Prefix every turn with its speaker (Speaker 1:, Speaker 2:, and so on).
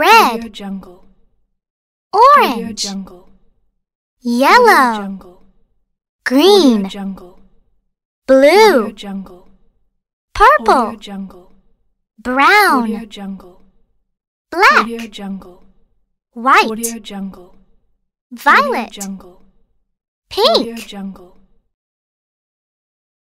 Speaker 1: Red. Audio jungle. Orange. Audio jungle. Yellow. Audio jungle. Green. Audio jungle. Blue. Audio jungle. Purple. Audio jungle. Brown. Audio jungle. Black. Audio jungle. White. Audio jungle. Violet. Audio jungle.
Speaker 2: Pink. Audio jungle.